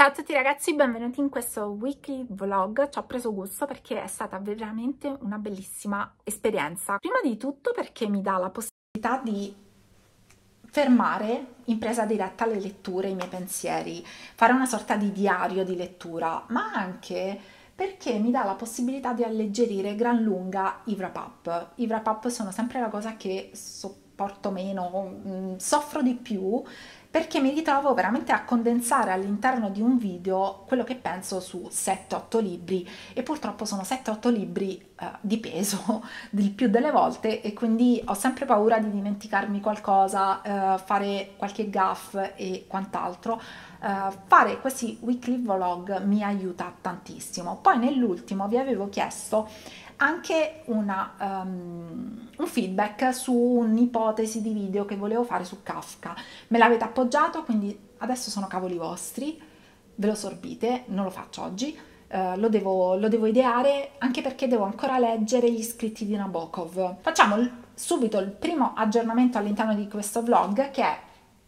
Ciao a tutti ragazzi, benvenuti in questo weekly vlog, ci ho preso gusto perché è stata veramente una bellissima esperienza. Prima di tutto perché mi dà la possibilità di fermare in presa diretta le letture, i miei pensieri, fare una sorta di diario di lettura, ma anche perché mi dà la possibilità di alleggerire gran lunga i wrap up. I wrap up sono sempre la cosa che sopporto meno, mm, soffro di più perché mi ritrovo veramente a condensare all'interno di un video quello che penso su 7-8 libri e purtroppo sono 7-8 libri eh, di peso il più delle volte e quindi ho sempre paura di dimenticarmi qualcosa, eh, fare qualche gaff e quant'altro. Uh, fare questi weekly vlog mi aiuta tantissimo. Poi nell'ultimo vi avevo chiesto anche una, um, un feedback su un'ipotesi di video che volevo fare su Kafka. Me l'avete appoggiato, quindi adesso sono cavoli vostri, ve lo sorbite, non lo faccio oggi. Uh, lo, devo, lo, devo, ideare anche perché devo ancora leggere gli scritti di Nabokov. Facciamo subito il primo aggiornamento all'interno di questo vlog che è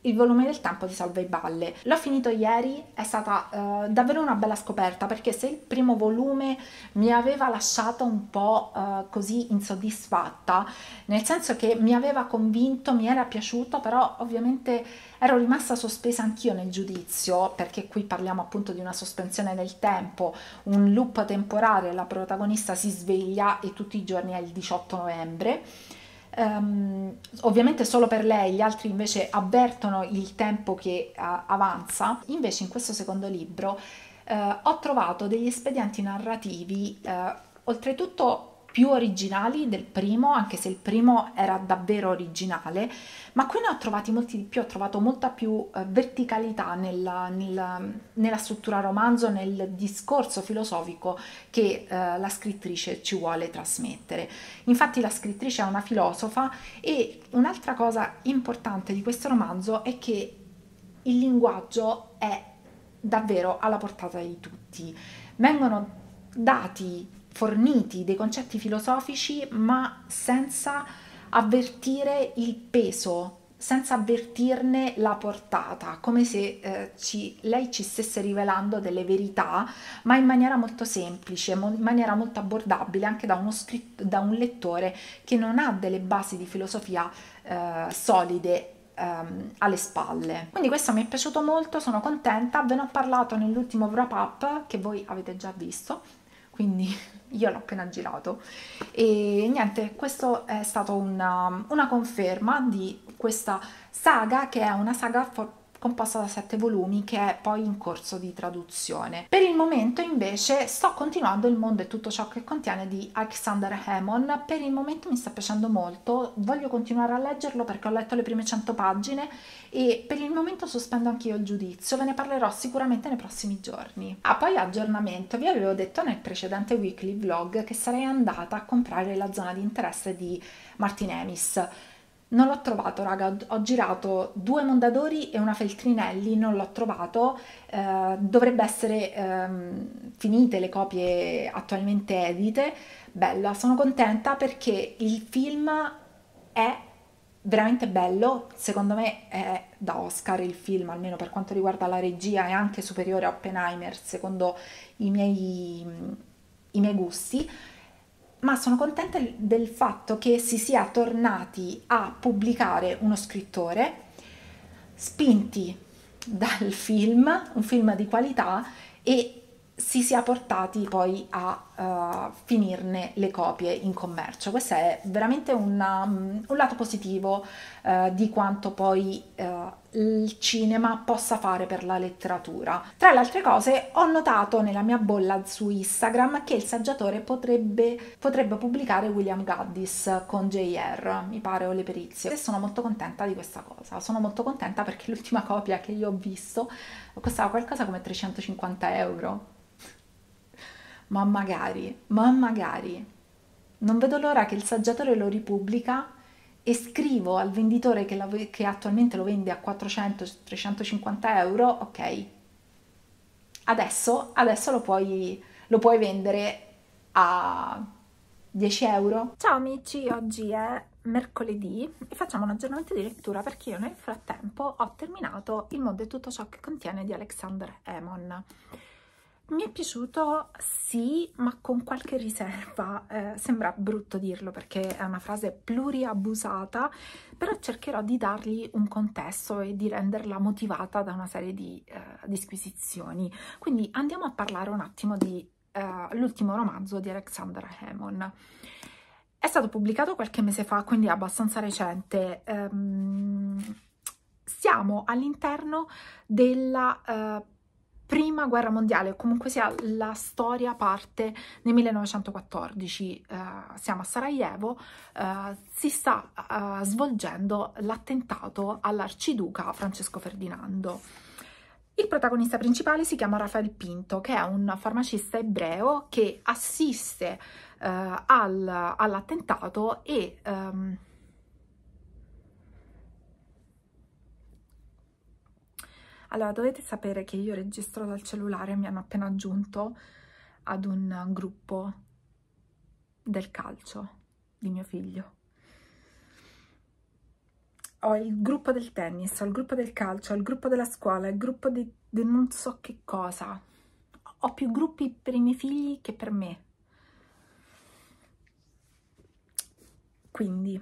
il volume del tempo ti salva i balle. L'ho finito ieri, è stata uh, davvero una bella scoperta perché se il primo volume mi aveva lasciato un po' uh, così insoddisfatta, nel senso che mi aveva convinto, mi era piaciuto, però ovviamente ero rimasta sospesa anch'io nel giudizio perché qui parliamo appunto di una sospensione del tempo, un loop temporale, la protagonista si sveglia e tutti i giorni è il 18 novembre um, ovviamente solo per lei, gli altri invece avvertono il tempo che uh, avanza. Invece in questo secondo libro uh, ho trovato degli espedienti narrativi, eh, oltretutto più originali del primo, anche se il primo era davvero originale, ma qui ne ho trovati molti di più, ho trovato molta più eh, verticalità nella, nella, nella, struttura romanzo, nel discorso filosofico che eh, la scrittrice ci vuole trasmettere. Infatti la scrittrice è una filosofa e un'altra cosa importante di questo romanzo è che il linguaggio è davvero alla portata di tutti. Vengono dati forniti dei concetti filosofici ma senza avvertire il peso, senza avvertirne la portata, come se eh, ci, lei ci stesse rivelando delle verità, ma in maniera molto semplice, mo, in maniera molto abbordabile anche da, script, da, un lettore che non ha delle basi di filosofia eh, solide ehm, alle spalle. Quindi questo mi è piaciuto molto, sono contenta, ve ne ho parlato nell'ultimo wrap up che voi avete già visto, quindi io l'ho appena girato e niente questo è stato una, um, una conferma di questa saga che è una saga for composta da sette volumi che è poi in corso di traduzione. Per il momento invece sto continuando Il mondo e tutto ciò che contiene di Alexander Hammond, per il momento mi sta piacendo molto, voglio continuare a leggerlo perché ho letto le prime 100 pagine e per il momento sospendo anche io il giudizio, ve ne parlerò sicuramente nei prossimi giorni. Ah, poi aggiornamento, vi avevo detto nel precedente weekly vlog che sarei andata a comprare la zona di interesse di Martin Emis. Non l'ho trovato, raga, ho girato due Mondadori e una Feltrinelli, non l'ho trovato. Eh, dovrebbe essere ehm, finite le copie attualmente edite. Bella, sono contenta perché il film è veramente bello, secondo me è da Oscar il film, almeno per quanto riguarda la regia, è anche superiore a Oppenheimer secondo i miei, i miei gusti ma sono contenta del fatto che si sia tornati a pubblicare uno scrittore spinti dal film, un film di qualità e si sia portati poi a eh, finirne le copie in commercio. Questo è veramente una, um, un lato positivo uh, di quanto poi eh, il cinema possa fare per la letteratura. Tra le altre cose ho notato nella mia bolla su Instagram che il saggiatore potrebbe, potrebbe pubblicare William Gaddis con JR, mi pare, o le perizie. E sono molto contenta di questa cosa. Sono molto contenta perché l'ultima copia che io ho visto costava qualcosa come 350 euro ma magari, ma magari. Non vedo l'ora che il saggiatore lo ripubblica e scrivo al venditore che, la, che attualmente lo vende a 400-350 euro, ok, adesso, adesso lo, puoi, lo puoi vendere a 10 euro. Ciao amici, oggi è mercoledì e facciamo un aggiornamento di lettura perché io nel frattempo ho terminato Il mondo e tutto ciò che contiene di Alexander Emon mi è piaciuto sì, ma con qualche riserva. Eh, sembra brutto dirlo perché è una frase pluriabusata, però cercherò di dargli un contesto e di renderla motivata da una serie di eh, disquisizioni. Quindi andiamo a parlare un attimo dell'ultimo eh, romanzo di Alexandra Hammond. È stato pubblicato qualche mese fa, quindi è abbastanza recente. Um, siamo all'interno della uh, prima guerra mondiale, o comunque sia la storia parte nel 1914, eh, siamo a Sarajevo, eh, si sta eh, svolgendo l'attentato all'arciduca Francesco Ferdinando. Il protagonista principale si chiama Rafael Pinto, che è un farmacista ebreo che assiste eh, all'attentato e... Ehm, Allora, dovete sapere che io registro dal cellulare, mi hanno appena aggiunto ad un gruppo del calcio di mio figlio. Ho il gruppo del tennis, ho il gruppo del calcio, ho il gruppo della scuola, ho il gruppo di, di non so che cosa. Ho più gruppi per i miei figli che per me. Quindi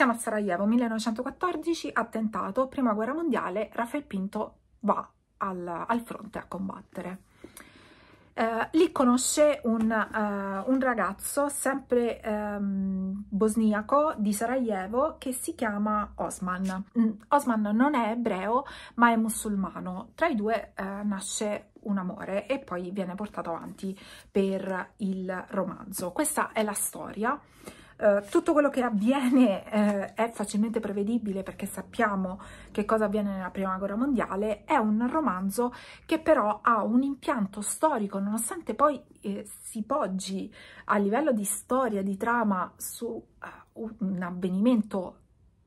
siamo a Sarajevo, 1914, attentato, prima guerra mondiale, Raffaele Pinto va al, al fronte a combattere. Eh, lì conosce un, eh, un ragazzo, sempre ehm, bosniaco, di Sarajevo, che si chiama Osman. Mm, Osman non è ebreo, ma è musulmano. Tra i due eh, nasce un amore e poi viene portato avanti per il romanzo. Questa è la storia. Eh, tutto quello che avviene eh, è facilmente prevedibile perché sappiamo che cosa avviene nella prima guerra mondiale, è un romanzo che però ha un impianto storico, nonostante poi eh, si poggi a livello di storia, di trama, su eh, un avvenimento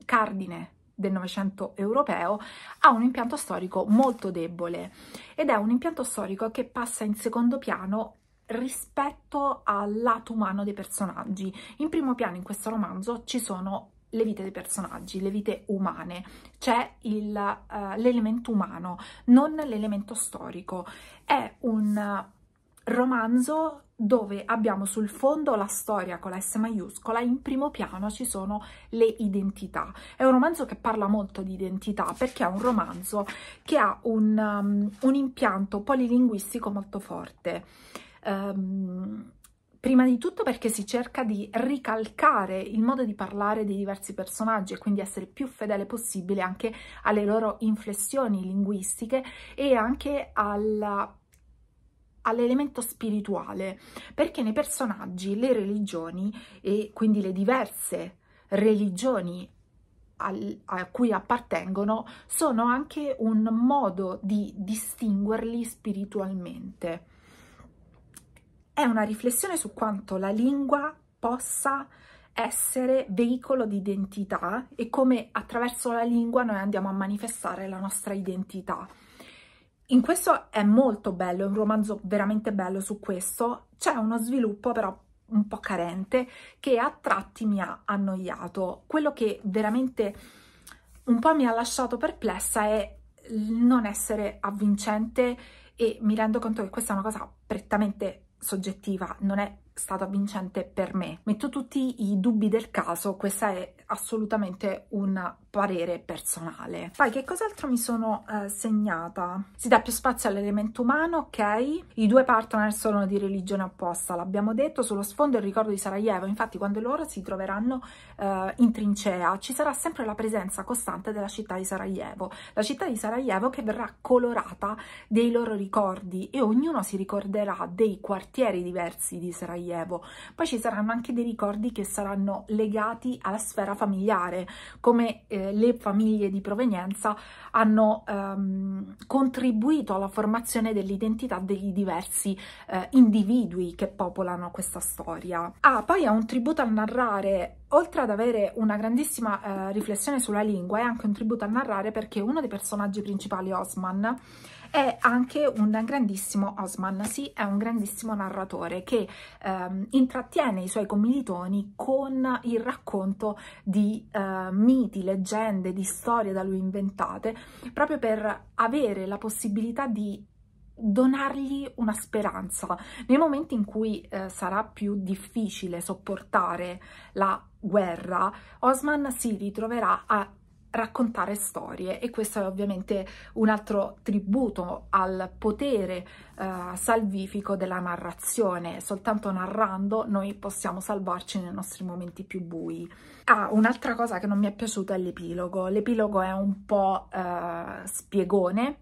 cardine del Novecento europeo, ha un impianto storico molto debole ed è un impianto storico che passa in secondo piano rispetto al lato umano dei personaggi. In primo piano in questo romanzo ci sono le vite dei personaggi, le vite umane, c'è eh, l'elemento uh, umano, non l'elemento storico. È un romanzo dove abbiamo sul fondo la storia con la S maiuscola, in primo piano ci sono le identità. È un romanzo che parla molto di identità perché è un romanzo che ha un, um, un impianto polilinguistico molto forte Um, prima di tutto perché si cerca di ricalcare il modo di parlare dei diversi personaggi e quindi essere più fedele possibile anche alle loro inflessioni linguistiche e anche alla all'elemento spirituale, perché nei personaggi le religioni e quindi le diverse religioni al, a cui appartengono sono anche un modo di distinguerli spiritualmente è una riflessione su quanto la lingua possa essere veicolo di identità e come attraverso la lingua noi andiamo a manifestare la nostra identità. In questo è molto bello, è un romanzo veramente bello su questo, c'è uno sviluppo però un po' carente che a tratti mi ha annoiato. Quello che veramente un po' mi ha lasciato perplessa è non essere avvincente e mi rendo conto che questa è una cosa prettamente soggettiva, non è stata vincente per me. Metto tutti i dubbi del caso, questa è assolutamente un parere personale. Poi che cos'altro mi sono eh, segnata? Si dà più spazio all'elemento umano, ok? I due partner sono di religione opposta, l'abbiamo detto, sullo sfondo il ricordo di Sarajevo, infatti quando loro si troveranno eh, in trincea ci sarà sempre la presenza costante della città di Sarajevo, la città di Sarajevo che verrà colorata dei loro ricordi e ognuno si ricorderà dei quartieri diversi di Sarajevo sollievo. Poi ci saranno anche dei ricordi che saranno legati alla sfera familiare, come eh, le famiglie di provenienza hanno ehm, contribuito alla formazione dell'identità degli diversi eh, individui che popolano questa storia. Ah, poi è un tributo al narrare oltre ad avere una grandissima eh, riflessione sulla lingua, è anche un tributo a narrare perché uno dei personaggi principali, Osman, è anche un grandissimo Osman, sì, è un grandissimo narratore che ehm, intrattiene i suoi commilitoni con il racconto di eh, miti, leggende, di storie da lui inventate, proprio per avere la possibilità di donargli una speranza nei momenti in cui eh, sarà più difficile sopportare la guerra, Osman si ritroverà a raccontare storie e questo è ovviamente un altro tributo al potere uh, salvifico della narrazione. Soltanto narrando noi possiamo salvarci nei nostri momenti più bui. Ah, un'altra cosa che non mi è piaciuta è l'epilogo. L'epilogo è un po' uh, spiegone,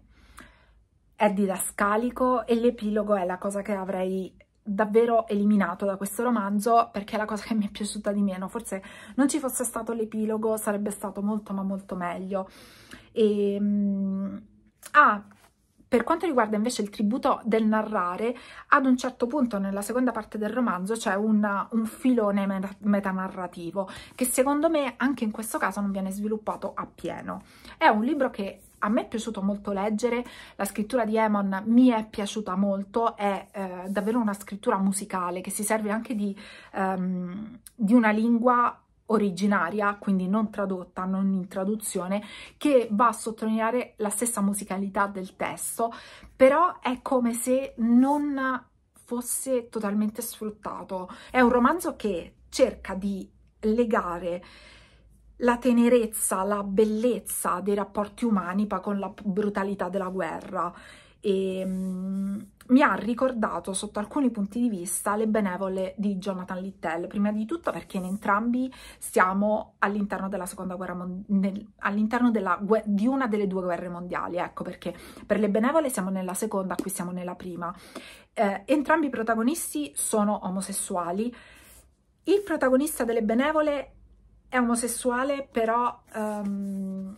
è didascalico e l'epilogo è la cosa che avrei davvero eliminato da questo romanzo perché è la cosa che mi è piaciuta di meno forse non ci fosse stato l'epilogo sarebbe stato molto ma molto meglio e, ehm, ah, per quanto riguarda invece il tributo del narrare, ad un certo punto nella seconda parte del romanzo c'è un, un, filone metanarrativo che secondo me anche in questo caso non viene sviluppato appieno. È un libro che a me è piaciuto molto leggere, la scrittura di Emon mi è piaciuta molto, è eh, davvero una scrittura musicale che si serve anche di, um, di una lingua originaria, quindi non tradotta, non in traduzione, che va a sottolineare la stessa musicalità del testo, però è come se non fosse totalmente sfruttato. È un romanzo che cerca di legare la tenerezza, la bellezza dei rapporti umani con la brutalità della guerra e ehm, mi ha ricordato sotto alcuni punti di vista le benevole di Jonathan Littell, prima di tutto perché in entrambi siamo all'interno della seconda guerra mondiale, all'interno di una delle due guerre mondiali, ecco perché per le benevole siamo nella seconda, qui siamo nella prima. Eh, entrambi i protagonisti sono omosessuali, il protagonista delle benevole è omosessuale, però um,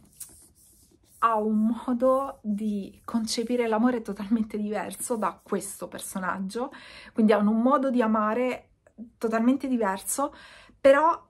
ha un modo di concepire l'amore totalmente diverso da questo personaggio, quindi ha un modo di amare totalmente diverso, però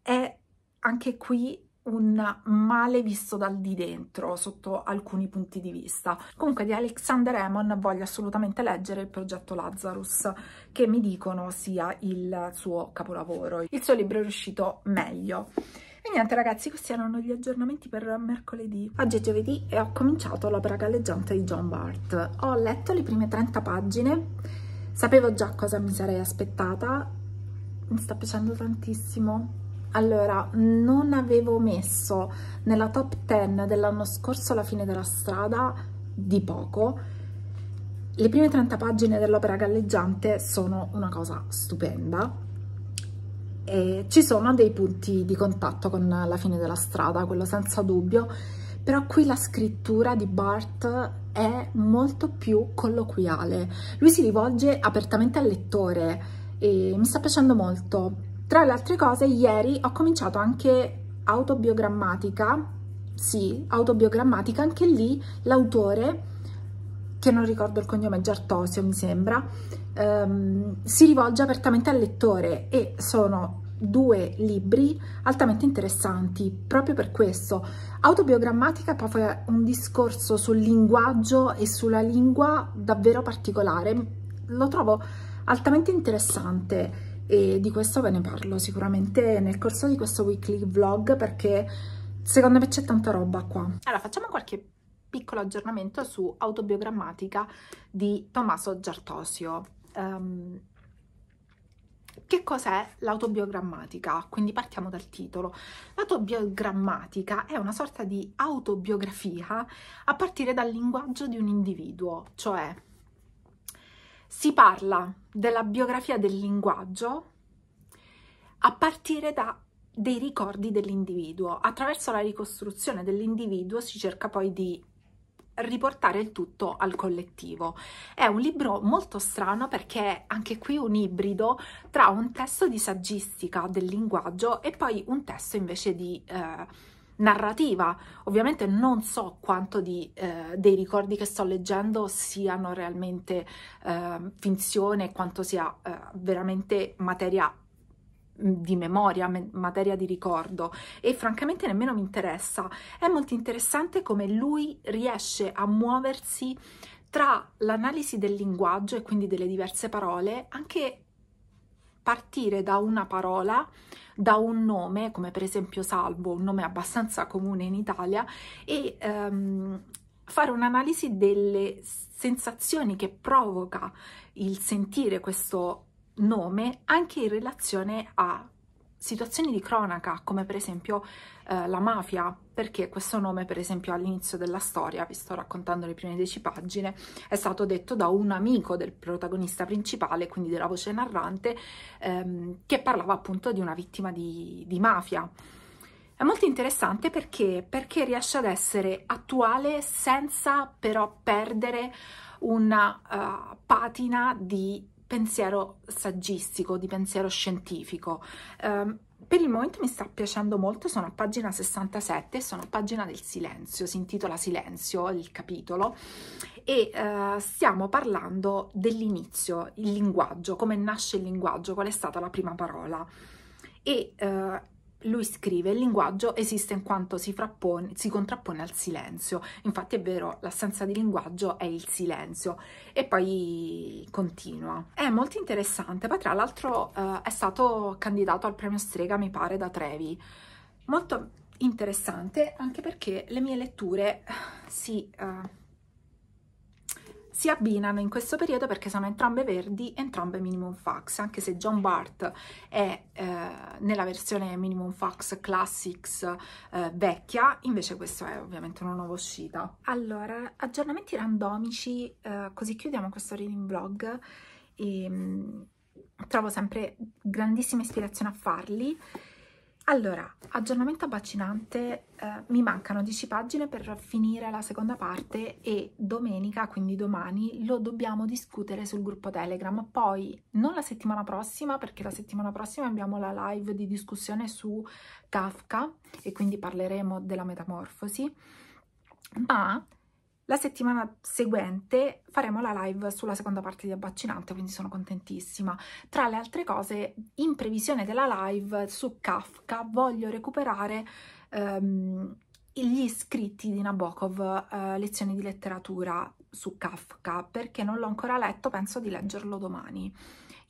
è anche qui un male visto dal di dentro sotto alcuni punti di vista. Comunque di Alexander Emon voglio assolutamente leggere il progetto Lazarus che mi dicono sia il suo capolavoro. Il suo libro è uscito meglio. E niente ragazzi, questi erano gli aggiornamenti per mercoledì. Oggi è giovedì e ho cominciato l'opera galleggiante di John Bart. Ho letto le prime 30 pagine, sapevo già cosa mi sarei aspettata, mi sta piacendo tantissimo allora non avevo messo nella top 10 dell'anno scorso la fine della strada di poco le prime 30 pagine dell'opera galleggiante sono una cosa stupenda e ci sono dei punti di contatto con la fine della strada quello senza dubbio però qui la scrittura di Bart è molto più colloquiale lui si rivolge apertamente al lettore e mi sta piacendo molto tra le altre cose, ieri ho cominciato anche autobiogrammatica, sì, autobiogrammatica, anche lì l'autore, che non ricordo il cognome, Giartosio mi sembra, ehm, si rivolge apertamente al lettore e sono due libri altamente interessanti proprio per questo. Autobiogrammatica poi fa un discorso sul linguaggio e sulla lingua davvero particolare, lo trovo altamente interessante e di questo ve ne parlo sicuramente nel corso di questo weekly vlog perché secondo me c'è tanta roba qua. Allora facciamo qualche piccolo aggiornamento su autobiogrammatica di Tommaso Giartosio. Um, che cos'è l'autobiogrammatica? Quindi partiamo dal titolo. L'autobiogrammatica è una sorta di autobiografia a partire dal linguaggio di un individuo, cioè si parla della biografia del linguaggio a partire da dei ricordi dell'individuo. Attraverso la ricostruzione dell'individuo si cerca poi di riportare il tutto al collettivo. È un libro molto strano perché è anche qui un ibrido tra un testo di saggistica del linguaggio e poi un testo invece di eh, narrativa. Ovviamente non so quanto di, eh, dei ricordi che sto leggendo siano realmente eh, finzione, quanto sia eh, veramente materia mm, di memoria, me materia di ricordo e francamente nemmeno mi interessa. È molto interessante come lui riesce a muoversi tra l'analisi del linguaggio e quindi delle diverse parole, anche partire da una parola da un nome, come per esempio Salvo, un nome abbastanza comune in Italia, e ehm, fare un'analisi delle sensazioni che provoca il sentire questo nome anche in relazione a situazioni di cronaca, come per esempio eh, la mafia, perché questo nome, per esempio, all'inizio della storia, vi sto raccontando le prime dieci pagine, è stato detto da un amico del protagonista principale, quindi della voce narrante, ehm, che parlava appunto di una vittima di, di mafia. È molto interessante perché, perché riesce ad essere attuale senza però perdere una uh, patina di pensiero saggistico, di pensiero scientifico. Um, per il momento mi sta piacendo molto, sono a pagina 67, sono a pagina del silenzio, si intitola Silenzio il capitolo e uh, stiamo parlando dell'inizio, il linguaggio, come nasce il linguaggio, qual è stata la prima parola e uh, lui scrive il linguaggio esiste in quanto si, frappone, si contrappone al silenzio, infatti è vero, l'assenza di linguaggio è il silenzio e poi continua. È molto interessante, poi tra l'altro eh, è stato candidato al premio Strega mi pare da Trevi, molto interessante anche perché le mie letture si... Eh, eh si abbinano in questo periodo perché sono entrambe verdi, entrambe minimum fax, anche se John Bart è eh, nella versione minimum fax classics eh, vecchia, invece questo è ovviamente una nuova uscita. Allora, aggiornamenti randomici, eh, così chiudiamo questo reading vlog e, ehm, trovo sempre grandissima ispirazione a farli allora, aggiornamento abbaccinante, eh, mi mancano 10 pagine per finire la seconda parte e domenica, quindi domani, lo dobbiamo discutere sul gruppo Telegram. Poi, non la settimana prossima, perché la settimana prossima abbiamo la live di discussione su Kafka e quindi parleremo della metamorfosi, ma la settimana seguente faremo la live sulla seconda parte di Abbaccinante, quindi sono contentissima. Tra le altre cose, in previsione della live su Kafka voglio recuperare um, gli scritti di Nabokov, uh, lezioni di letteratura su Kafka, perché non l'ho ancora letto, penso di leggerlo domani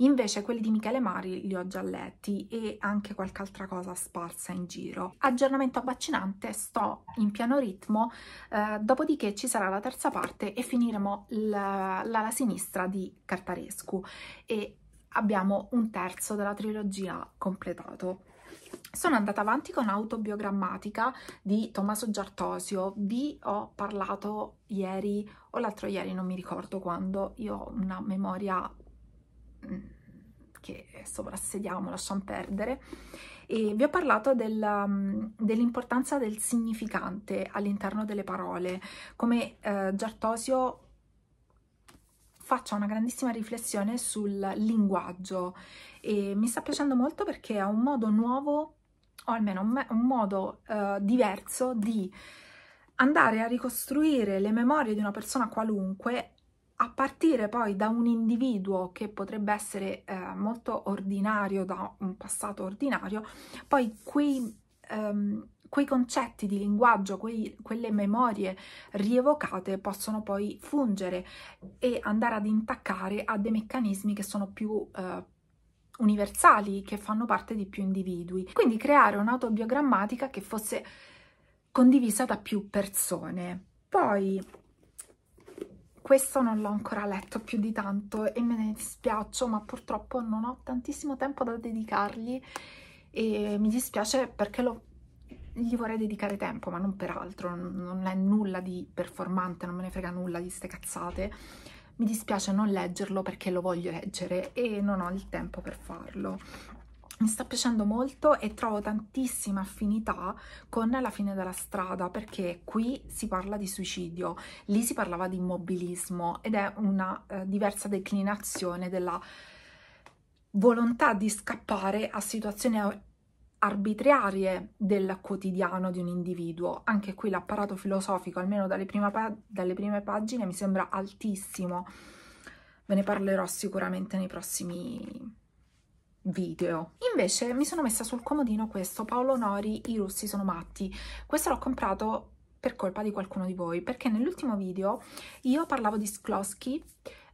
invece quelli di Michele Mari li ho già letti e anche qualche altra cosa sparsa in giro. Aggiornamento vaccinante, sto in piano ritmo, eh, dopodiché ci sarà la terza parte e finiremo l'ala sinistra di Cartarescu e abbiamo un terzo della trilogia completato. Sono andata avanti con Autobiogrammatica di Tommaso Giartosio, vi ho parlato ieri o l'altro ieri, non mi ricordo quando, io ho una memoria che sovrassediamo, lasciamo perdere, e vi ho parlato mm, dell'importanza del significante all'interno delle parole, come eh, Giartosio faccia una grandissima riflessione sul linguaggio e mi sta piacendo molto perché è un modo nuovo, o almeno un, un modo eh, diverso di andare a ricostruire le memorie di una persona qualunque a partire poi da un individuo che potrebbe essere eh, molto ordinario, da un passato ordinario, poi quei, ehm, quei concetti di linguaggio, quei, quelle memorie rievocate possono poi fungere e andare ad intaccare a dei meccanismi che sono più eh, universali, che fanno parte di più individui. Quindi creare un'autobiogrammatica che fosse condivisa da più persone. Poi questo non l'ho ancora letto più di tanto e me ne dispiaccio, ma purtroppo non ho tantissimo tempo da dedicargli e mi dispiace perché lo, gli vorrei dedicare tempo, ma non per altro, non è nulla di performante, non me ne frega nulla di ste cazzate. Mi dispiace non leggerlo perché lo voglio leggere e non ho il tempo per farlo mi sta piacendo molto e trovo tantissima affinità con La fine della strada perché qui si parla di suicidio, lì si parlava di immobilismo ed è una eh, diversa declinazione della volontà di scappare a situazioni arbitrarie del quotidiano di un individuo. Anche qui l'apparato filosofico, almeno dalle prime, dalle prime pagine, mi sembra altissimo. Ve ne parlerò sicuramente nei prossimi video. Invece mi sono messa sul comodino questo, Paolo Nori, i russi sono matti. Questo l'ho comprato per colpa di qualcuno di voi, perché nell'ultimo video io parlavo di Sklosky,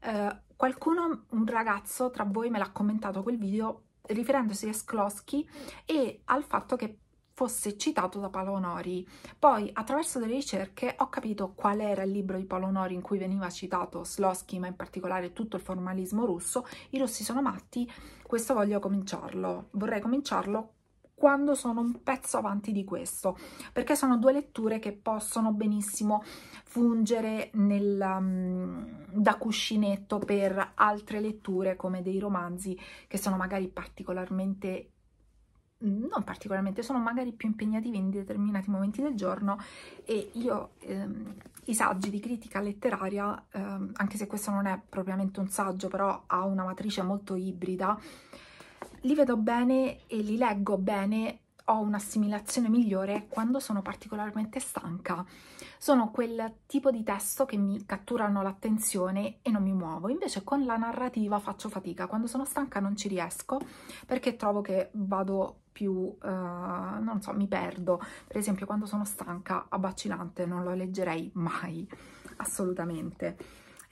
eh, qualcuno, un ragazzo tra voi me l'ha commentato quel video riferendosi a Sklosky e al fatto che fosse citato da Nori. Poi, attraverso delle ricerche, ho capito qual era il libro di Nori in cui veniva citato Slosky, ma in particolare tutto il formalismo russo, I rossi sono matti, questo voglio cominciarlo. Vorrei cominciarlo quando sono un pezzo avanti di questo, perché sono due letture che possono benissimo fungere nel, um, da cuscinetto per altre letture come dei romanzi che sono magari particolarmente Mm, non particolarmente, sono magari più impegnativi in determinati momenti del giorno e io ehm, i saggi di critica letteraria, ehm, anche se questo non è propriamente un saggio, però ha una matrice molto ibrida, li vedo bene e li leggo bene ho un'assimilazione migliore quando sono particolarmente stanca. Sono quel tipo di testo che mi catturano l'attenzione e non mi muovo. Invece con la narrativa faccio fatica. Quando sono stanca non ci riesco perché trovo che vado più, uh, non so, mi perdo. Per esempio quando sono stanca, abbacilante, non lo leggerei mai, assolutamente.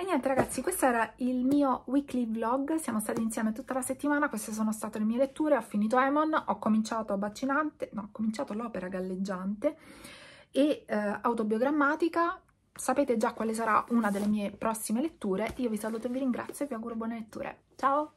E niente ragazzi, questo era il mio weekly vlog, siamo stati insieme tutta la settimana, queste sono state le mie letture, ho finito Emon, ho cominciato Bacinante, no, ho cominciato l'opera galleggiante e eh, autobiogrammatica, sapete già quale sarà una delle mie prossime letture, io vi saluto e vi ringrazio e vi auguro buone letture, ciao!